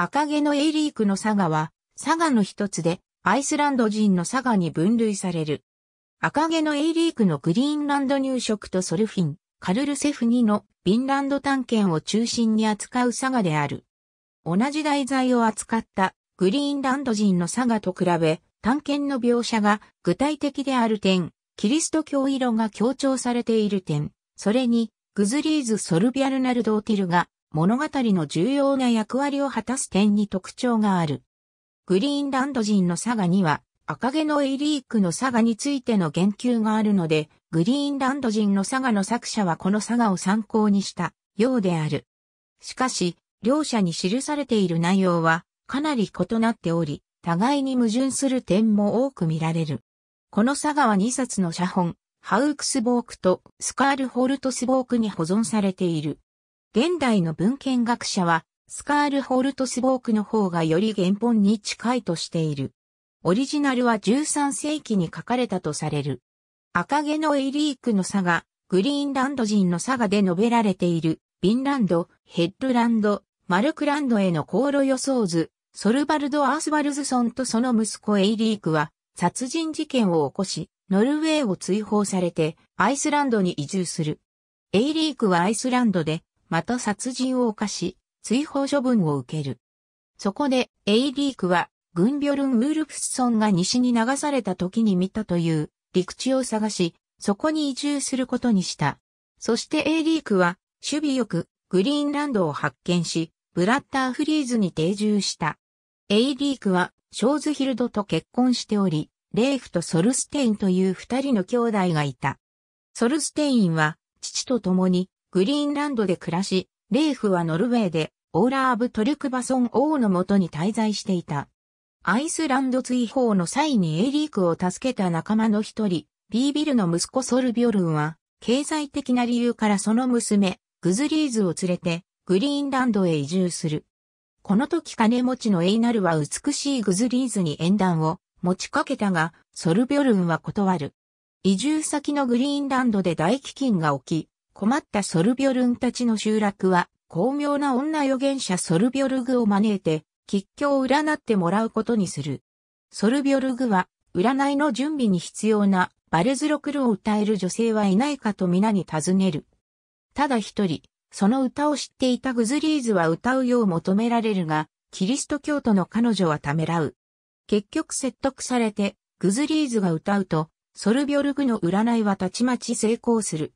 赤毛のエイリークのサガは、サガの一つで、アイスランド人のサガに分類される。赤毛のエイリークのグリーンランド入植とソルフィン、カルルセフ2のビンランド探検を中心に扱うサガである。同じ題材を扱ったグリーンランド人のサガと比べ、探検の描写が具体的である点、キリスト教色が強調されている点、それに、グズリーズ・ソルビアルナルド・オティルが物語の重要な役割を果たす点に特徴がある。グリーンランド人のサガには、赤毛のエリークのサガについての言及があるので、グリーンランド人のサガの作者はこのサガを参考にしたようである。しかし、両者に記されている内容はかなり異なっており、互いに矛盾する点も多く見られる。このサガは2冊の写本、ハウクスボークとスカールホルトスボークに保存されている。現代の文献学者は、スカールホルトスボークの方がより原本に近いとしている。オリジナルは13世紀に書かれたとされる。赤毛のエイリークの差が、グリーンランド人の差がで述べられている、ビンランド、ヘッドランド、マルクランドへの航路予想図、ソルバルド・アースバルズソンとその息子エイリークは、殺人事件を起こし、ノルウェーを追放されて、アイスランドに移住する。エイリークはアイスランドで、また殺人を犯し、追放処分を受ける。そこで、エイリークは、グンビョルン・ウルフスソンが西に流された時に見たという陸地を探し、そこに移住することにした。そしてエイリークは、守備よく、グリーンランドを発見し、ブラッターフリーズに定住した。エイリークは、ショーズヒルドと結婚しており、レイフとソルステインという二人の兄弟がいた。ソルステインは、父と共に、グリーンランドで暮らし、レーフはノルウェーでオーラーブ・トリュクバソン王のもとに滞在していた。アイスランド追放の際にエリークを助けた仲間の一人、ビービルの息子ソルビョルンは、経済的な理由からその娘、グズリーズを連れて、グリーンランドへ移住する。この時金持ちのエイナルは美しいグズリーズに縁談を持ちかけたが、ソルビョルンは断る。移住先のグリーンランドで大飢饉が起き、困ったソルビョルンたちの集落は、巧妙な女預言者ソルビョルグを招いて、吉凶を占ってもらうことにする。ソルビョルグは、占いの準備に必要なバルズロクルを歌える女性はいないかと皆に尋ねる。ただ一人、その歌を知っていたグズリーズは歌うよう求められるが、キリスト教徒の彼女はためらう。結局説得されて、グズリーズが歌うと、ソルビョルグの占いはたちまち成功する。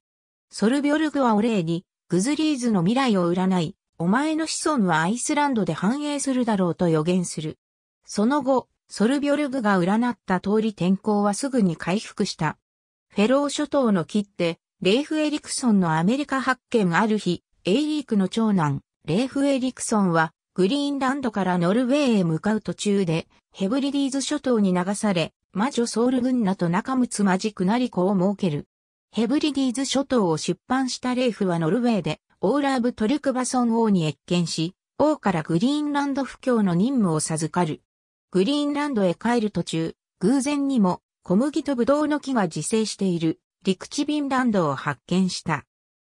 ソルビョルグはお礼に、グズリーズの未来を占い、お前の子孫はアイスランドで繁栄するだろうと予言する。その後、ソルビョルグが占った通り天候はすぐに回復した。フェロー諸島の切手、レイフ・エリクソンのアメリカ発見ある日、エイリークの長男、レイフ・エリクソンは、グリーンランドからノルウェーへ向かう途中で、ヘブリディーズ諸島に流され、魔女ソウル軍ナと仲睦まじくなり子を設ける。ヘブリディーズ諸島を出版したレイフはノルウェーで、オーラーブ・トルクバソン王に越見し、王からグリーンランド布教の任務を授かる。グリーンランドへ帰る途中、偶然にも小麦とブドウの木が自生している陸地ビンランドを発見した。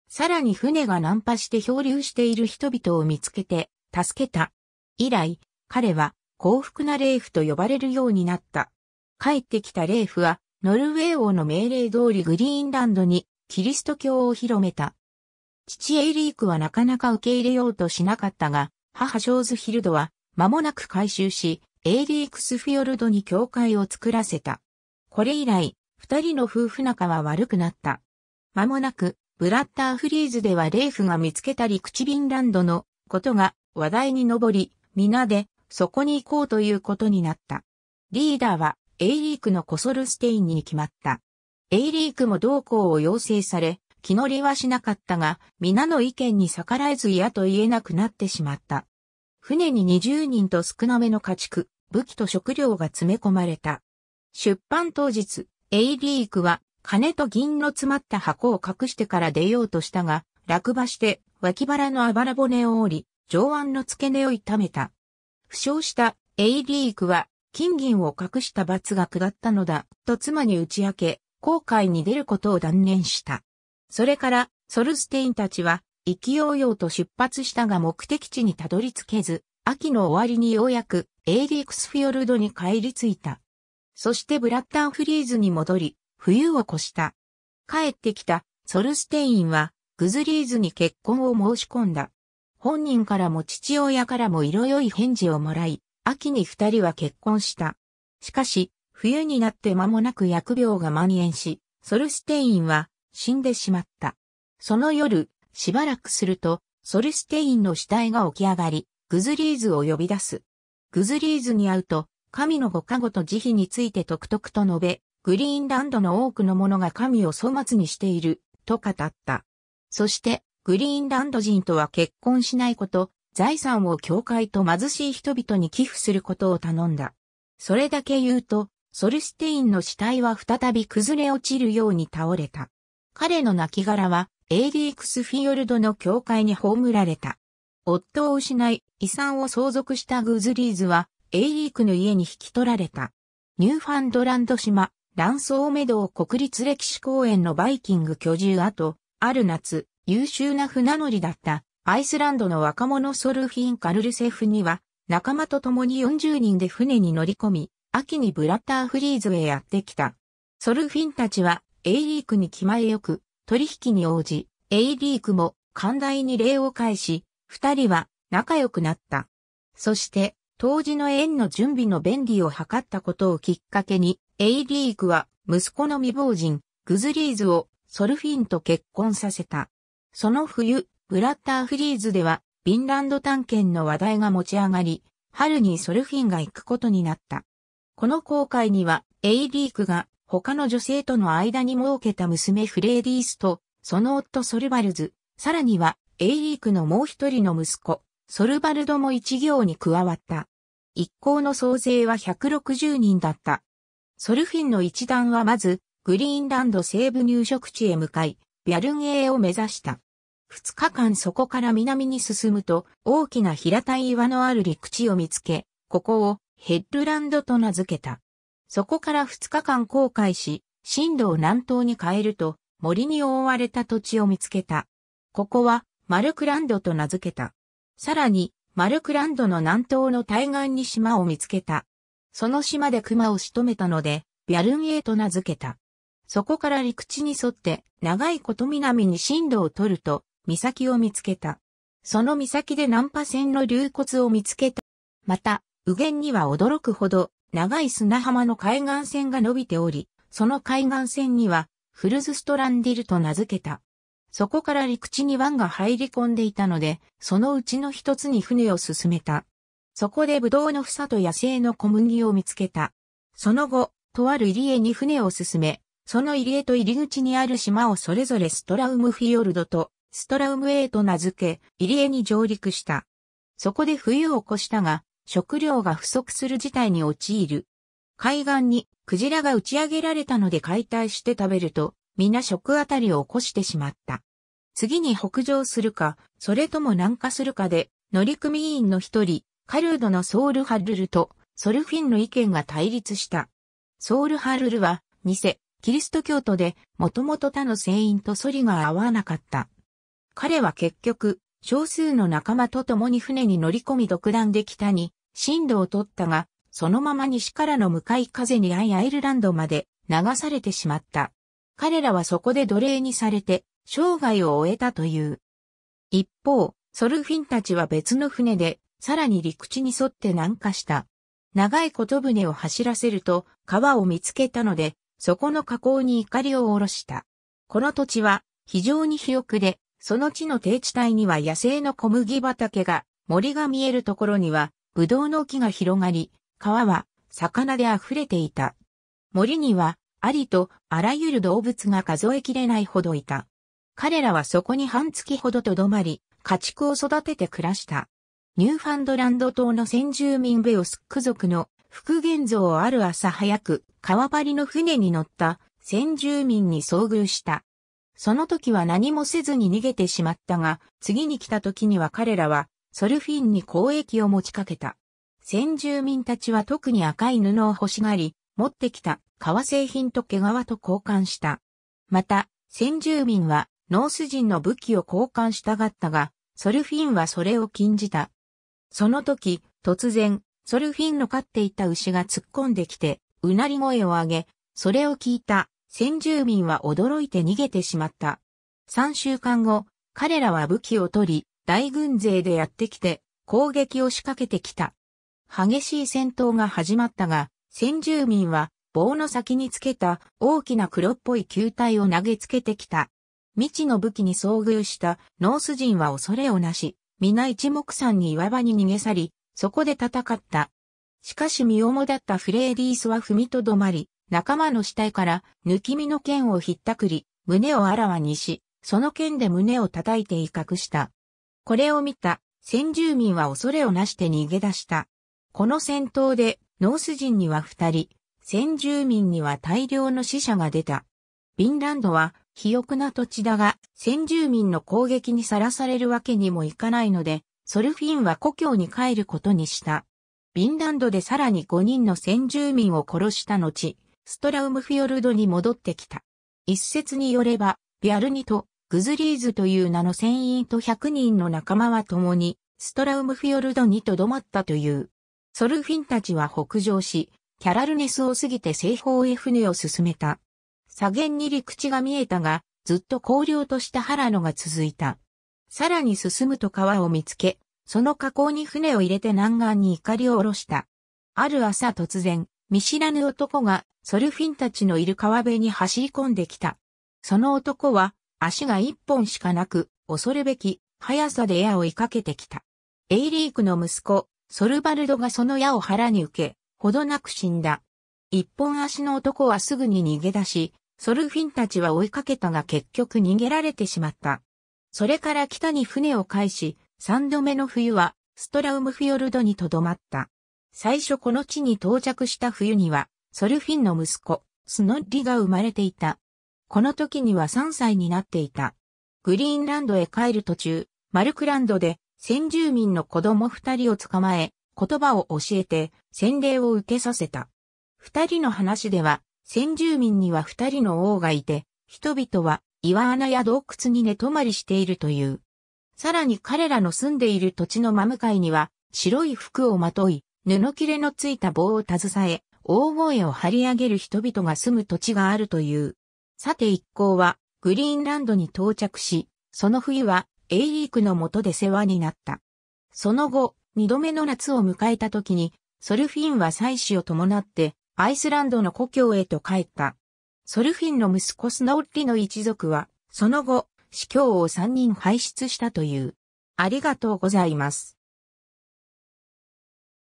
さらに船が難破して漂流している人々を見つけて助けた。以来、彼は幸福なレイフと呼ばれるようになった。帰ってきたレイフはノルウェー王の命令通りグリーンランドにキリスト教を広めた。父エイリークはなかなか受け入れようとしなかったが、母ショーズヒルドは間もなく改修し、エイリークスフィヨルドに教会を作らせた。これ以来、二人の夫婦仲は悪くなった。間もなく、ブラッターフリーズではレイフが見つけたり口ビンランドのことが話題に上り、皆でそこに行こうということになった。リーダーはエイリークのコソルステインに決まった。エイリークも同行を要請され、気乗りはしなかったが、皆の意見に逆らえず嫌と言えなくなってしまった。船に20人と少なめの家畜、武器と食料が詰め込まれた。出版当日、エイリークは金と銀の詰まった箱を隠してから出ようとしたが、落馬して脇腹のあばら骨を折り、上腕の付け根を痛めた。負傷したエイリークは金銀を隠した罰が下ったのだ、と妻に打ち明け、航海に出ることを断念した。それから、ソルステインたちは、意気揚々と出発したが目的地にたどり着けず、秋の終わりにようやく、エーリックスフィヨルドに帰り着いた。そしてブラッタンフリーズに戻り、冬を越した。帰ってきた、ソルステインは、グズリーズに結婚を申し込んだ。本人からも父親からも色良い返事をもらい、秋に二人は結婚した。しかし、冬になって間もなく薬病が蔓延し、ソルステインは死んでしまった。その夜、しばらくすると、ソルステインの死体が起き上がり、グズリーズを呼び出す。グズリーズに会うと、神のご加護と慈悲について独特と述べ、グリーンランドの多くの者が神を粗末にしている、と語った。そして、グリーンランド人とは結婚しないこと、財産を教会と貧しい人々に寄付することを頼んだ。それだけ言うと、ソルステインの死体は再び崩れ落ちるように倒れた。彼の亡骸は、エイディークスフィヨルドの教会に葬られた。夫を失い、遺産を相続したグズリーズは、エイリークの家に引き取られた。ニューファンドランド島、ランソーメドー国立歴史公園のバイキング居住跡、ある夏、優秀な船乗りだったアイスランドの若者ソルフィン・カルルセフには、仲間と共に40人で船に乗り込み、秋にブラッターフリーズへやってきた。ソルフィンたちは、エイリークに気前よく、取引に応じ、エイリークも、寛大に礼を返し、二人は、仲良くなった。そして、当時の縁の準備の便利を図ったことをきっかけに、エイリークは、息子の未亡人、グズリーズを、ソルフィンと結婚させた。その冬、ブラッターフリーズでは、ヴィンランド探検の話題が持ち上がり、春にソルフィンが行くことになった。この公開には、エイリークが他の女性との間に設けた娘フレーディースと、その夫ソルバルズ、さらには、エイリークのもう一人の息子、ソルバルドも一行に加わった。一行の総勢は160人だった。ソルフィンの一団はまず、グリーンランド西部入植地へ向かい、ビャルンエーを目指した。二日間そこから南に進むと、大きな平たい岩のある陸地を見つけ、ここをヘッドランドと名付けた。そこから二日間航海し、進路を南東に変えると、森に覆われた土地を見つけた。ここは、マルクランドと名付けた。さらに、マルクランドの南東の対岸に島を見つけた。その島で熊を仕留めたので、ビャルンエーと名付けた。そこから陸地に沿って、長いこと南に進路を取ると、岬を見つけた。その岬でン波船の流骨を見つけた。また、右舷には驚くほど長い砂浜の海岸線が伸びており、その海岸線にはフルズストランディルと名付けた。そこから陸地に湾が入り込んでいたので、そのうちの一つに船を進めた。そこでブドウの房と野生の小麦を見つけた。その後、とある入江に船を進め、その入江と入り口にある島をそれぞれストラウムフィヨルドとストラウム A と名付け、入江に上陸した。そこで冬を越したが、食料が不足する事態に陥る。海岸にクジラが打ち上げられたので解体して食べると、皆食あたりを起こしてしまった。次に北上するか、それとも南下するかで、乗組員の一人、カルードのソウルハルルとソルフィンの意見が対立した。ソウルハルルは、偽、キリスト教徒で、もともと他の船員と反りが合わなかった。彼は結局、少数の仲間と共に船に乗り込み独断で北に、進路を取ったが、そのまま西からの向かい風にアいアイルランドまで流されてしまった。彼らはそこで奴隷にされて、生涯を終えたという。一方、ソルフィンたちは別の船で、さらに陸地に沿って南下した。長い小船を走らせると、川を見つけたので、そこの河口に怒りを下ろした。この土地は、非常に肥沃で、その地の低地帯には野生の小麦畑が、森が見えるところには、ぶどうの木が広がり、川は魚で溢れていた。森には、ありとあらゆる動物が数えきれないほどいた。彼らはそこに半月ほどとどまり、家畜を育てて暮らした。ニューファンドランド島の先住民ベオスック族の復元像をある朝早く、川張りの船に乗った先住民に遭遇した。その時は何もせずに逃げてしまったが、次に来た時には彼らは、ソルフィンに交易を持ちかけた。先住民たちは特に赤い布を欲しがり、持ってきた革製品と毛皮と交換した。また、先住民はノース人の武器を交換したがったが、ソルフィンはそれを禁じた。その時、突然、ソルフィンの飼っていた牛が突っ込んできて、うなり声を上げ、それを聞いた先住民は驚いて逃げてしまった。3週間後、彼らは武器を取り、大軍勢でやってきて、攻撃を仕掛けてきた。激しい戦闘が始まったが、先住民は棒の先につけた大きな黒っぽい球体を投げつけてきた。未知の武器に遭遇したノース人は恐れをなし、皆一目散に岩場に逃げ去り、そこで戦った。しかし身重だったフレーディースは踏みとどまり、仲間の死体から抜き身の剣をひったくり、胸をあらわにし、その剣で胸を叩いて威嚇した。これを見た先住民は恐れをなして逃げ出した。この戦闘でノース人には二人、先住民には大量の死者が出た。ビンランドは肥沃な土地だが、先住民の攻撃にさらされるわけにもいかないので、ソルフィンは故郷に帰ることにした。ビンランドでさらに5人の先住民を殺した後、ストラウムフィヨルドに戻ってきた。一説によれば、ビャルニとグズリーズという名の船員と100人の仲間は共に、ストラウムフィヨルドに留まったという。ソルフィンたちは北上し、キャラルネスを過ぎて西方へ船を進めた。左舷に陸地が見えたが、ずっと荒涼としたラ野が続いた。さらに進むと川を見つけ、その河口に船を入れて南岸に怒りを下ろした。ある朝突然、見知らぬ男がソルフィンたちのいる川辺に走り込んできた。その男は、足が一本しかなく、恐るべき、速さで矢を追いかけてきた。エイリークの息子、ソルバルドがその矢を腹に受け、ほどなく死んだ。一本足の男はすぐに逃げ出し、ソルフィンたちは追いかけたが結局逃げられてしまった。それから北に船を返し、三度目の冬はストラウムフィヨルドに留まった。最初この地に到着した冬には、ソルフィンの息子、スノッリが生まれていた。この時には3歳になっていた。グリーンランドへ帰る途中、マルクランドで先住民の子供二人を捕まえ、言葉を教えて洗礼を受けさせた。二人の話では、先住民には二人の王がいて、人々は岩穴や洞窟に寝泊まりしているという。さらに彼らの住んでいる土地の真向かいには、白い服をまとい、布切れのついた棒を携え、大声を張り上げる人々が住む土地があるという。さて一行は、グリーンランドに到着し、その冬は、エイリークの下で世話になった。その後、二度目の夏を迎えた時に、ソルフィンは妻子を伴って、アイスランドの故郷へと帰った。ソルフィンの息子スノッリの一族は、その後、司教を三人輩出したという。ありがとうございます。